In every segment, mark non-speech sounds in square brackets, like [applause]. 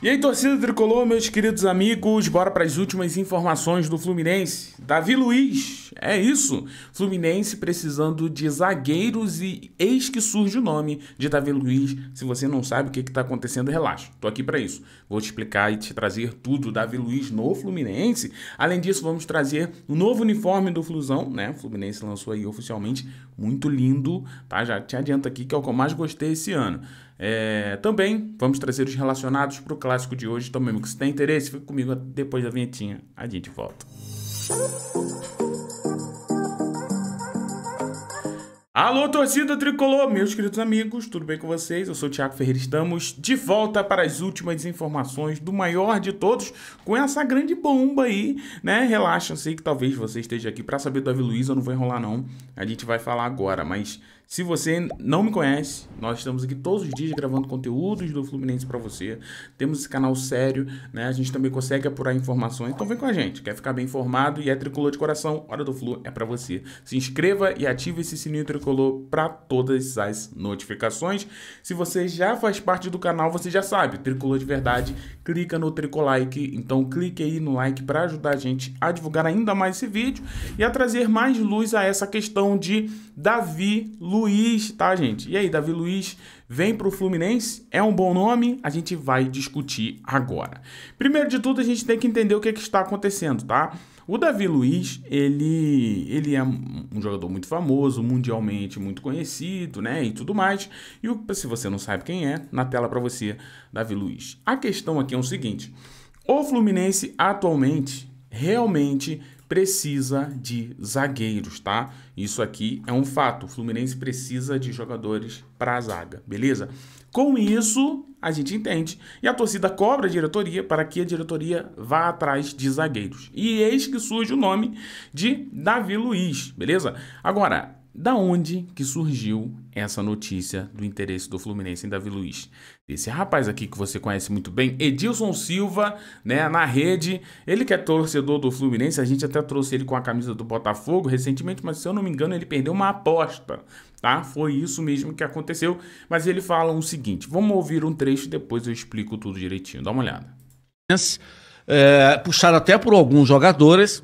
E aí, torcida tricolor, meus queridos amigos, bora para as últimas informações do Fluminense. Davi Luiz, é isso. Fluminense precisando de zagueiros e eis que surge o nome de Davi Luiz. Se você não sabe o que está acontecendo, relaxa. Tô aqui para isso. Vou te explicar e te trazer tudo Davi Luiz no Fluminense. Além disso, vamos trazer o um novo uniforme do Flusão, né? O Fluminense lançou aí oficialmente, muito lindo, tá? Já te adianto aqui que é o que eu mais gostei esse ano. É, também vamos trazer os relacionados para o clássico de hoje. Então, mesmo que se tem interesse, fica comigo depois da vinhetinha. A gente volta. Alô, torcida tricolor, meus queridos amigos, tudo bem com vocês? Eu sou o Thiago Ferreira. Estamos de volta para as últimas informações do maior de todos, com essa grande bomba aí, né? Relaxa, eu sei que talvez você esteja aqui para saber do Davi Luiz, eu não vou enrolar não. A gente vai falar agora, mas se você não me conhece, nós estamos aqui todos os dias gravando conteúdos do Fluminense para você. Temos esse canal sério, né? A gente também consegue apurar informações. Então vem com a gente. Quer ficar bem informado e é tricolor de coração? Hora do Flu é para você. Se inscreva e ative esse sininho tricolor para todas as notificações. Se você já faz parte do canal, você já sabe, tricolor de verdade, clica no tricolike. Então clique aí no like para ajudar a gente a divulgar ainda mais esse vídeo e a trazer mais luz a essa questão de Davi Lu Luiz, tá, gente? E aí, Davi Luiz vem para o Fluminense? É um bom nome? A gente vai discutir agora. Primeiro de tudo, a gente tem que entender o que, é que está acontecendo, tá? O Davi Luiz, ele, ele é um jogador muito famoso, mundialmente muito conhecido, né? E tudo mais. E o, se você não sabe quem é, na tela para você, Davi Luiz. A questão aqui é o seguinte: o Fluminense atualmente realmente precisa de zagueiros, tá? Isso aqui é um fato. O Fluminense precisa de jogadores para a zaga, beleza? Com isso, a gente entende. E a torcida cobra a diretoria para que a diretoria vá atrás de zagueiros. E eis que surge o nome de Davi Luiz, beleza? Agora, da onde que surgiu essa notícia do interesse do Fluminense em Davi Luiz? Esse rapaz aqui que você conhece muito bem, Edilson Silva, né, na rede, ele que é torcedor do Fluminense, a gente até trouxe ele com a camisa do Botafogo recentemente, mas se eu não me engano, ele perdeu uma aposta, tá? Foi isso mesmo que aconteceu, mas ele fala o seguinte, vamos ouvir um trecho depois eu explico tudo direitinho dá uma olhada. É, puxado até por alguns jogadores,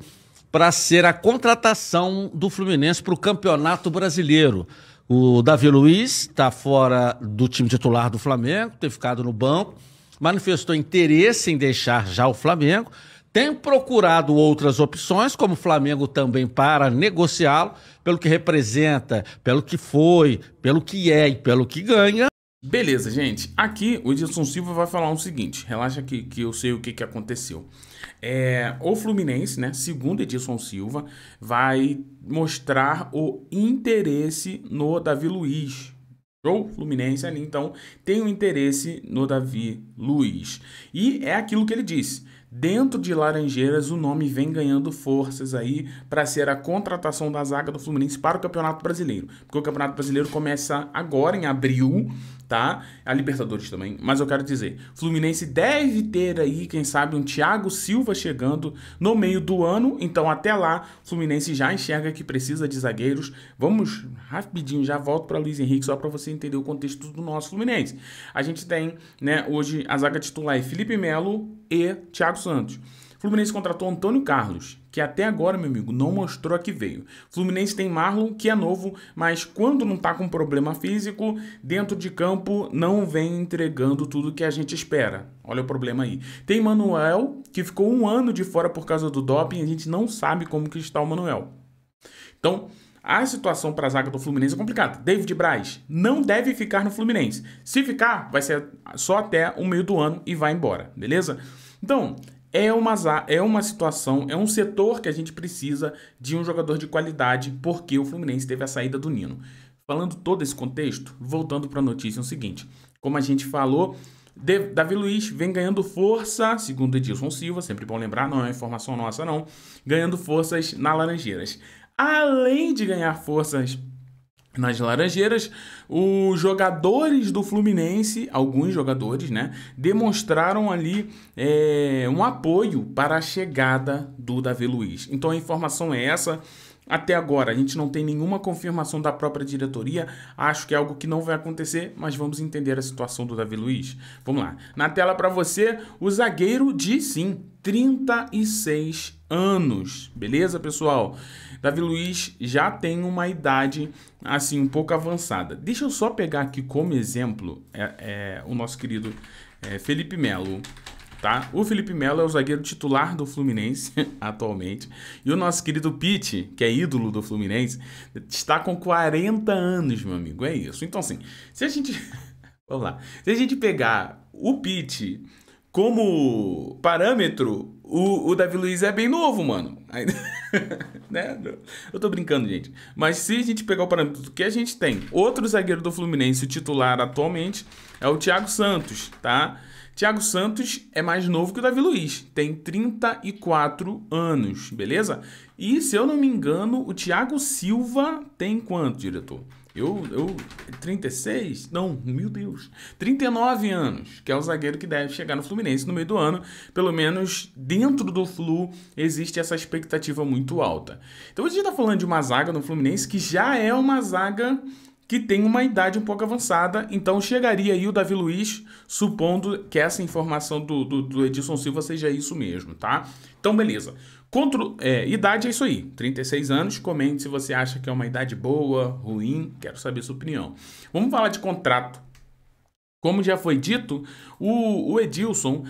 para ser a contratação do Fluminense para o Campeonato Brasileiro. O Davi Luiz está fora do time titular do Flamengo, tem ficado no banco, manifestou interesse em deixar já o Flamengo, tem procurado outras opções, como o Flamengo também para negociá-lo, pelo que representa, pelo que foi, pelo que é e pelo que ganha. Beleza, gente. Aqui o Edson Silva vai falar o seguinte. Relaxa que, que eu sei o que, que aconteceu. É, o Fluminense, né, segundo Edson Silva, vai mostrar o interesse no Davi Luiz. O Fluminense ali, então, tem um interesse no Davi Luiz. E é aquilo que ele disse. Dentro de Laranjeiras, o nome vem ganhando forças aí para ser a contratação da zaga do Fluminense para o Campeonato Brasileiro. Porque o Campeonato Brasileiro começa agora, em abril, tá? A Libertadores também, mas eu quero dizer, Fluminense deve ter aí, quem sabe, um Thiago Silva chegando no meio do ano, então até lá, Fluminense já enxerga que precisa de zagueiros. Vamos rapidinho, já volto para Luiz Henrique só para você entender o contexto do nosso Fluminense. A gente tem, né, hoje a zaga titular é Felipe Melo e Thiago Santos. Fluminense contratou Antônio Carlos, que até agora, meu amigo, não mostrou a que veio. Fluminense tem Marlon, que é novo, mas quando não tá com problema físico, dentro de campo não vem entregando tudo que a gente espera. Olha o problema aí. Tem Manuel, que ficou um ano de fora por causa do doping, a gente não sabe como que está o Manuel. Então, a situação para a zaga do Fluminense é complicada. David Braz não deve ficar no Fluminense. Se ficar, vai ser só até o meio do ano e vai embora, beleza? Então, é uma, é uma situação, é um setor que a gente precisa de um jogador de qualidade, porque o Fluminense teve a saída do Nino. Falando todo esse contexto, voltando para a notícia, é o seguinte: como a gente falou, Davi Luiz vem ganhando força, segundo Edilson Silva, sempre bom lembrar, não é informação nossa, não, ganhando forças na Laranjeiras. Além de ganhar forças nas Laranjeiras, os jogadores do Fluminense, alguns jogadores, né, demonstraram ali é, um apoio para a chegada do Davi Luiz. Então a informação é essa. Até agora, a gente não tem nenhuma confirmação da própria diretoria. Acho que é algo que não vai acontecer, mas vamos entender a situação do Davi Luiz. Vamos lá. Na tela para você, o zagueiro de sim, 36 anos, beleza, pessoal? Davi Luiz já tem uma idade assim um pouco avançada. Deixa eu só pegar aqui como exemplo é, é o nosso querido é, Felipe Melo. Tá? O Felipe Melo é o zagueiro titular do Fluminense [laughs] atualmente. E o nosso querido Pete, que é ídolo do Fluminense, está com 40 anos, meu amigo. É isso. Então, assim, se a gente. [laughs] Vamos lá. Se a gente pegar o Pete como parâmetro o, o Davi Luiz é bem novo, mano. [laughs] né? Eu tô brincando, gente. Mas se a gente pegar o parâmetro do que a gente tem, outro zagueiro do Fluminense, o titular atualmente, é o Thiago Santos, tá? Thiago Santos é mais novo que o Davi Luiz, tem 34 anos, beleza? E se eu não me engano, o Thiago Silva tem quanto, diretor? Eu, eu, 36? Não, meu Deus. 39 anos, que é o zagueiro que deve chegar no Fluminense no meio do ano. Pelo menos dentro do Flu existe essa expectativa muito alta. Então a gente está falando de uma zaga no Fluminense que já é uma zaga que tem uma idade um pouco avançada, então chegaria aí o Davi Luiz, supondo que essa informação do, do, do Edson Silva seja isso mesmo, tá? Então, beleza. Contra, é, idade é isso aí, 36 anos, comente se você acha que é uma idade boa, ruim, quero saber sua opinião. Vamos falar de contrato. Como já foi dito, o, o Edilson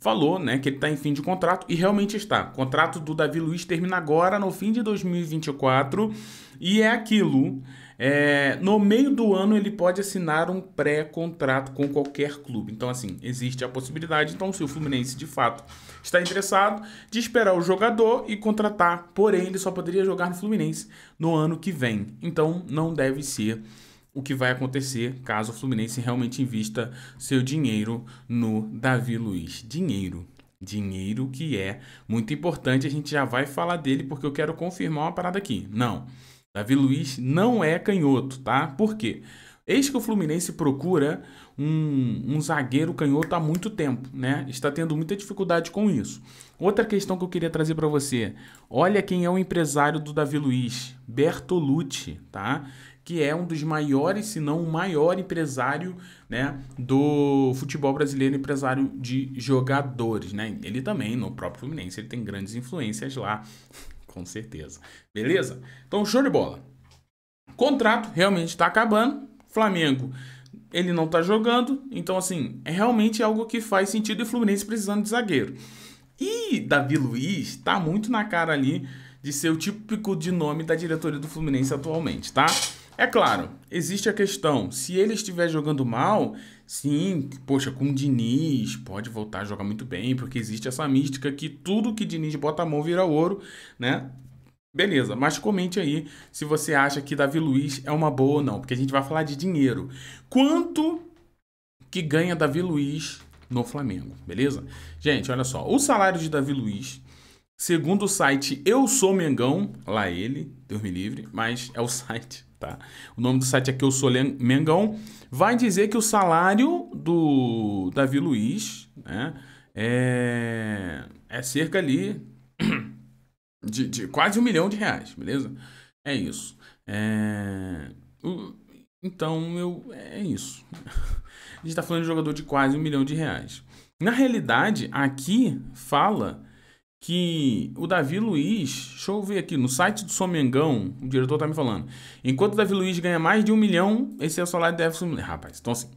falou né, que ele está em fim de contrato e realmente está. O contrato do Davi Luiz termina agora, no fim de 2024, e é aquilo. É, no meio do ano ele pode assinar um pré-contrato com qualquer clube. Então, assim, existe a possibilidade. Então, se o Fluminense de fato está interessado, de esperar o jogador e contratar. Porém, ele só poderia jogar no Fluminense no ano que vem. Então, não deve ser o que vai acontecer caso o Fluminense realmente invista seu dinheiro no Davi Luiz. Dinheiro. Dinheiro que é muito importante, a gente já vai falar dele porque eu quero confirmar uma parada aqui. Não, Davi Luiz não é canhoto, tá? Por quê? Eis que o Fluminense procura um, um, zagueiro canhoto há muito tempo, né? Está tendo muita dificuldade com isso. Outra questão que eu queria trazer para você: olha quem é o empresário do Davi Luiz, Bertolucci, tá? que é um dos maiores, se não o maior empresário né, do futebol brasileiro, empresário de jogadores. Né? Ele também, no próprio Fluminense, ele tem grandes influências lá, [laughs] com certeza. Beleza? Então, show de bola. Contrato realmente está acabando. Flamengo ele não está jogando, então assim, é realmente algo que faz sentido e o Fluminense precisando de zagueiro. E Davi Luiz está muito na cara ali de ser o típico de nome da diretoria do Fluminense atualmente, tá? É claro, existe a questão, se ele estiver jogando mal, sim, poxa, com o Diniz pode voltar a jogar muito bem, porque existe essa mística que tudo que Diniz bota a mão vira ouro, né? Beleza, mas comente aí se você acha que Davi Luiz é uma boa ou não, porque a gente vai falar de dinheiro. Quanto que ganha Davi Luiz no Flamengo, beleza? Gente, olha só, o salário de Davi Luiz Segundo o site Eu Sou Mengão, lá ele, Deus me livre, mas é o [laughs] site Tá? O nome do site é que eu sou Mengão. Vai dizer que o salário do Davi Luiz né, é, é cerca ali [coughs] de, de quase um milhão de reais, beleza? É isso. É, o, então eu é isso. [laughs] A gente está falando de um jogador de quase um milhão de reais. Na realidade, aqui fala que o Davi Luiz, deixa eu ver aqui, no site do Somengão, o diretor tá me falando, enquanto o Davi Luiz ganha mais de um milhão, esse é o salário do Everson Rapaz, então assim,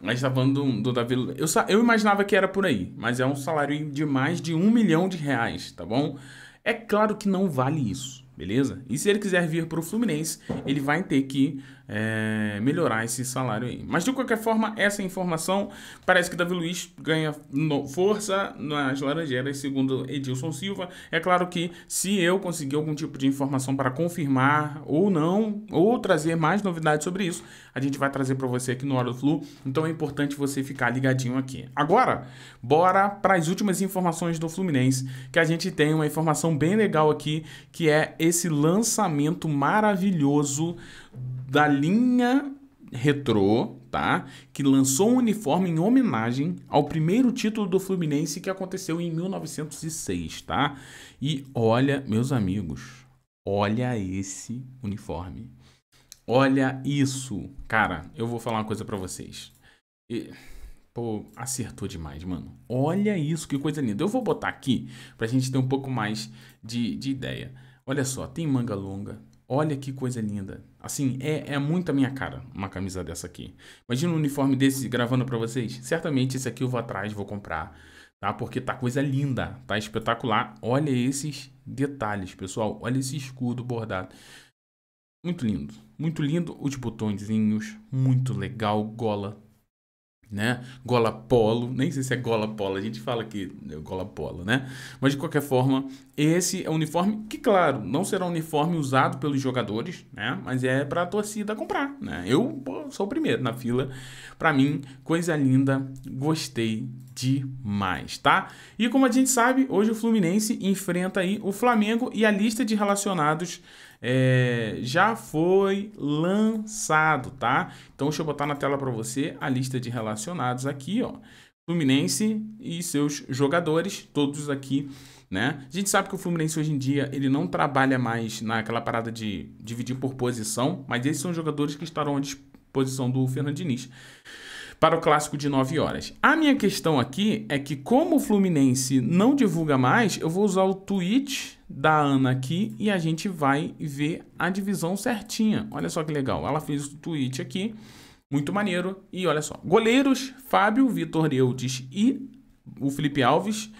a gente tá falando do, do Davi Luiz. Eu, eu imaginava que era por aí, mas é um salário de mais de um milhão de reais, tá bom? É claro que não vale isso, beleza? E se ele quiser vir para o Fluminense, ele vai ter que é, melhorar esse salário aí. Mas de qualquer forma, essa informação parece que Davi Luiz ganha no, força nas Laranjeiras, segundo Edilson Silva. É claro que se eu conseguir algum tipo de informação para confirmar ou não, ou trazer mais novidades sobre isso, a gente vai trazer para você aqui no Hora do Flu. Então é importante você ficar ligadinho aqui. Agora, bora para as últimas informações do Fluminense, que a gente tem uma informação bem legal aqui, que é esse lançamento maravilhoso da linha retrô, tá? Que lançou um uniforme em homenagem ao primeiro título do Fluminense que aconteceu em 1906, tá? E olha, meus amigos, olha esse uniforme. Olha isso. Cara, eu vou falar uma coisa para vocês. E, pô, acertou demais, mano. Olha isso, que coisa linda. Eu vou botar aqui pra gente ter um pouco mais de, de ideia. Olha só, tem manga longa, Olha que coisa linda. Assim, é, é muito a minha cara uma camisa dessa aqui. Imagina um uniforme desse gravando para vocês. Certamente esse aqui eu vou atrás, vou comprar, tá? Porque tá coisa linda, tá espetacular. Olha esses detalhes, pessoal. Olha esse escudo bordado. Muito lindo, muito lindo os botõezinhos, muito legal, gola né? Gola polo, nem sei se é gola polo, a gente fala que é gola polo, né? Mas de qualquer forma, esse é o uniforme que, claro, não será um uniforme usado pelos jogadores, né? Mas é para a torcida comprar, né? Eu sou o primeiro na fila. Para mim, coisa linda, gostei demais, tá? E como a gente sabe, hoje o Fluminense enfrenta aí o Flamengo e a lista de relacionados é, já foi lançado, tá? Então deixa eu botar na tela para você a lista de relacionados aqui, ó. Fluminense e seus jogadores, todos aqui, né? A gente sabe que o Fluminense hoje em dia ele não trabalha mais naquela parada de dividir por posição, mas esses são jogadores que estarão à disposição do Fernandinho para o clássico de 9 horas. A minha questão aqui é que, como o Fluminense não divulga mais, eu vou usar o tweet da Ana aqui e a gente vai ver a divisão certinha. Olha só que legal, ela fez o tweet aqui, muito maneiro. E olha só: goleiros, Fábio, Vitor Eudes e o Felipe Alves.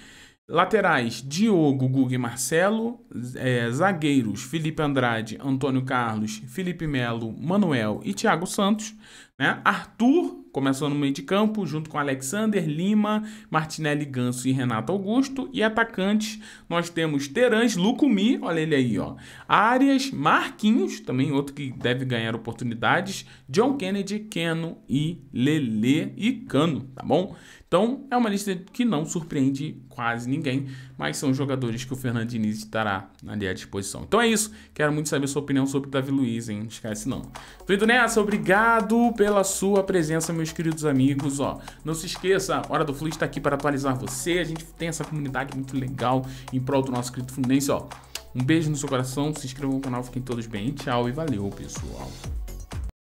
Laterais, Diogo, Guga e Marcelo. É, zagueiros, Felipe Andrade, Antônio Carlos, Felipe Melo, Manuel e Thiago Santos. Né? Arthur, Começou no meio de campo, junto com Alexander, Lima, Martinelli, Ganso e Renato Augusto. E atacantes, nós temos Terãs, Lucumi, olha ele aí, ó. Arias, Marquinhos, também outro que deve ganhar oportunidades. John Kennedy, Keno e Lele e Cano, tá bom? Então, é uma lista que não surpreende quase ninguém, mas são jogadores que o Fernandinho estará ali à disposição. Então é isso. Quero muito saber sua opinião sobre o Davi Luiz, hein? Não esquece não. Fui nessa. Obrigado pela sua presença, meus queridos amigos. Ó, não se esqueça, Hora do Fluid está aqui para atualizar você. A gente tem essa comunidade muito legal em prol do nosso querido Fluminense, ó. Um beijo no seu coração, se inscreva no canal, fiquem todos bem. Tchau e valeu, pessoal.